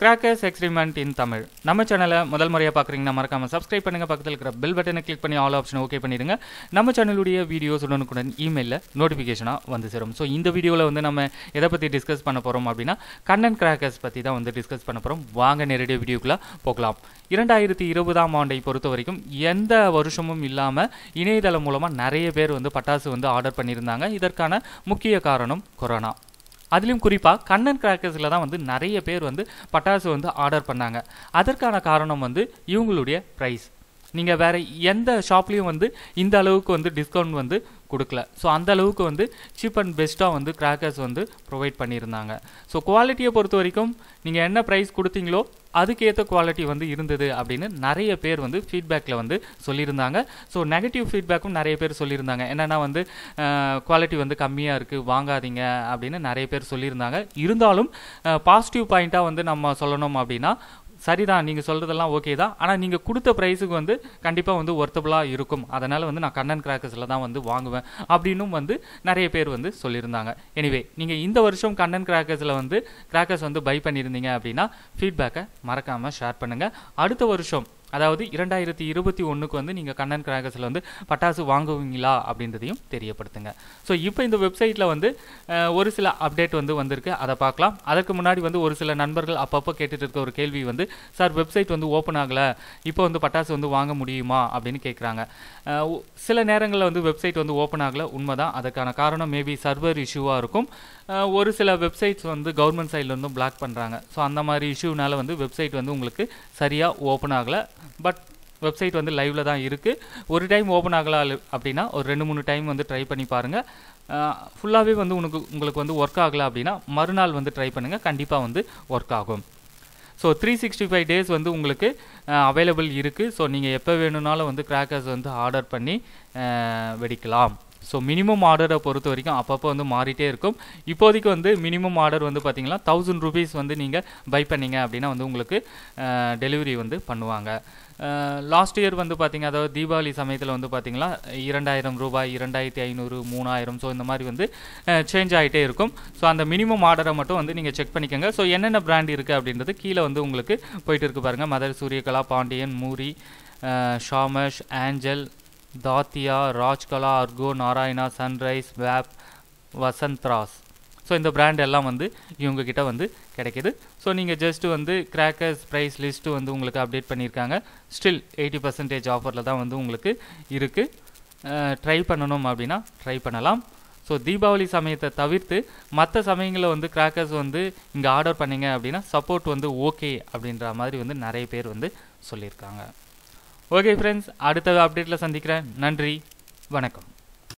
crackers experiment இன் தமிழ் நம்ம சேனலை முதல் முறையாக பார்க்குறீங்கன்னா மறக்காமல் சப்ஸ்கிரைப் பண்ணுங்கள் பக்கத்தில் இருக்கிற பெல் பட்டனை கிளிக் பண்ணி ஆல் ஆப்ஷன் ஓகே பண்ணிடுங்க நம்ம சேனலுடைய வீடியோஸ் உடனுக்குடன் இமெயிலில் நோட்டிஃபிகேஷனாக வந்து சேரும் ஸோ இந்த வீடியோவில் வந்து நம்ம எதை பற்றி டிஸ்கஸ் பண்ண போகிறோம் அப்படின்னா கண்ணன் கிராக்கர்ஸ் பற்றி தான் வந்து டிஸ்கஸ் பண்ண போகிறோம் வாங்க நேரடியாக வீடியோக்குள்ளே போகலாம் இரண்டாயிரத்தி இருபதாம் ஆண்டை பொறுத்த வரைக்கும் எந்த வருஷமும் இல்லாமல் இணையதளம் மூலமாக நிறைய பேர் வந்து பட்டாசு வந்து ஆர்டர் பண்ணியிருந்தாங்க இதற்கான முக்கிய காரணம் கொரோனா அதுலேயும் குறிப்பாக கண்ணன் கிராக்கர்ஸில் தான் வந்து நிறைய பேர் வந்து பட்டாசு வந்து ஆர்டர் பண்ணாங்க அதற்கான காரணம் வந்து இவங்களுடைய ப்ரைஸ் நீங்கள் வேறு எந்த ஷாப்லேயும் வந்து இந்த அளவுக்கு வந்து டிஸ்கவுண்ட் வந்து கொடுக்கல ஸோ அந்த அளவுக்கு வந்து சீப் அண்ட் பெஸ்ட்டாக வந்து கிராக்கர்ஸ் வந்து ப்ரொவைட் பண்ணியிருந்தாங்க ஸோ குவாலிட்டியை பொறுத்த வரைக்கும் நீங்கள் என்ன ப்ரைஸ் கொடுத்தீங்களோ அதுக்கேற்ற குவாலிட்டி வந்து இருந்தது அப்படின்னு நிறைய பேர் வந்து ஃபீட்பேக்கில் வந்து சொல்லியிருந்தாங்க ஸோ நெகட்டிவ் ஃபீட்பேக்கும் நிறைய பேர் சொல்லியிருந்தாங்க என்னென்னா வந்து குவாலிட்டி வந்து கம்மியாக இருக்குது வாங்காதீங்க அப்படின்னு நிறைய பேர் சொல்லியிருந்தாங்க இருந்தாலும் பாசிட்டிவ் பாயிண்ட்டாக வந்து நம்ம சொல்லணும் அப்படின்னா சரிதான் நீங்கள் சொல்கிறதெல்லாம் ஓகே தான் ஆனால் நீங்கள் கொடுத்த ப்ரைஸுக்கு வந்து கண்டிப்பாக வந்து ஒர்த்தபுளாக இருக்கும் அதனால் வந்து நான் கண்ணன் கிராக்கர்ஸில் தான் வந்து வாங்குவேன் அப்படின்னும் வந்து நிறைய பேர் வந்து சொல்லியிருந்தாங்க எனிவே நீங்கள் இந்த வருஷம் கண்ணன் கிராக்கர்ஸில் வந்து கிராக்கர்ஸ் வந்து பை பண்ணியிருந்தீங்க அப்படின்னா ஃபீட்பேக்கை மறக்காமல் ஷேர் பண்ணுங்கள் அடுத்த வருஷம் அதாவது இரண்டாயிரத்தி இருபத்தி ஒன்றுக்கு வந்து நீங்கள் கண்ணன் கிராகர்ஸில் வந்து பட்டாசு வாங்குவீங்களா அப்படின்றதையும் தெரியப்படுத்துங்க ஸோ இப்போ இந்த வெப்சைட்டில் வந்து ஒரு சில அப்டேட் வந்து வந்திருக்கு அதை பார்க்கலாம் அதற்கு முன்னாடி வந்து ஒரு சில நண்பர்கள் அப்பப்போ கேட்டுட்டு இருக்க ஒரு கேள்வி வந்து சார் வெப்சைட் வந்து ஓப்பன் ஆகலை இப்போ வந்து பட்டாசு வந்து வாங்க முடியுமா அப்படின்னு கேட்குறாங்க சில நேரங்களில் வந்து வெப்சைட் வந்து ஓப்பன் ஆகலை உண்மைதான் அதற்கான காரணம் மேபி சர்வர் இஷ்யூவாக இருக்கும் ஒரு சில வெப்சைட்ஸ் வந்து கவர்மெண்ட் சைட்லேருந்தும் பிளாக் பண்ணுறாங்க ஸோ அந்த மாதிரி இஷ்யூனால வந்து வெப்சைட் வந்து உங்களுக்கு சரியாக ஓப்பன் ஆகலை பட் வெப்சைட் வந்து லைவில் தான் இருக்குது ஒரு டைம் ஓப்பன் ஆகலாம் அப்படின்னா ஒரு ரெண்டு மூணு டைம் வந்து ட்ரை பண்ணி பாருங்கள் ஃபுல்லாகவே வந்து உனக்கு உங்களுக்கு வந்து ஒர்க் ஆகலை அப்படின்னா மறுநாள் வந்து ட்ரை பண்ணுங்கள் கண்டிப்பாக வந்து ஒர்க் ஆகும் so three sixty five days வந்து உங்களுக்கு அவைலபிள் இருக்குது ஸோ நீங்கள் எப்போ வேணும்னாலும் வந்து கிராக்கர்ஸ் வந்து ஆர்டர் பண்ணி வெடிக்கலாம் ஸோ மினிமம் ஆர்டரை பொறுத்த வரைக்கும் அப்பப்போ வந்து மாறிட்டே இருக்கும் இப்போதைக்கு வந்து மினிமம் ஆர்டர் வந்து பார்த்திங்கன்னா தௌசண்ட் ருபீஸ் வந்து நீங்கள் பை பண்ணிங்க அப்படின்னா வந்து உங்களுக்கு டெலிவரி வந்து பண்ணுவாங்க லாஸ்ட் இயர் வந்து பார்த்திங்க அதாவது தீபாவளி சமயத்தில் வந்து பார்த்திங்கன்னா இரண்டாயிரம் ரூபாய் இரண்டாயிரத்தி ஐநூறு மூணாயிரம் ஸோ இந்த மாதிரி வந்து சேஞ்ச் ஆகிட்டே இருக்கும் ஸோ அந்த மினிமம் ஆர்டரை மட்டும் வந்து நீங்கள் செக் பண்ணிக்கோங்க ஸோ என்னென்ன பிராண்ட் இருக்குது அப்படின்றது கீழே வந்து உங்களுக்கு போயிட்டு இருக்கு பாருங்கள் மதர் சூரியகலா பாண்டியன் மூரி ஷாமஷ் ஆஞ்சல் தாத்தியா ராஜ்கலா அர்கோ நாராயணா சன்ரைஸ் வேப் வசந்த்ராஸ் ஸோ இந்த பிராண்ட் எல்லாம் வந்து இவங்கக்கிட்ட வந்து கிடைக்கிது ஸோ நீங்கள் ஜஸ்ட்டு வந்து கிராக்கர்ஸ் ப்ரைஸ் லிஸ்ட்டு வந்து உங்களுக்கு அப்டேட் பண்ணியிருக்காங்க ஸ்டில் எயிட்டி பர்சன்டேஜ் ஆஃபரில் தான் வந்து உங்களுக்கு இருக்குது ட்ரை பண்ணணும் அப்படின்னா ட்ரை பண்ணலாம் ஸோ தீபாவளி சமயத்தை தவிர்த்து மற்ற சமயங்களில் வந்து கிராக்கர்ஸ் வந்து இங்கே ஆர்டர் பண்ணிங்க அப்படின்னா சப்போர்ட் வந்து ஓகே அப்படின்ற மாதிரி வந்து நிறைய பேர் வந்து சொல்லியிருக்காங்க ஓகே ஃப்ரெண்ட்ஸ் அடுத்த அப்டேட்டில் சந்திக்கிறேன் நன்றி வணக்கம்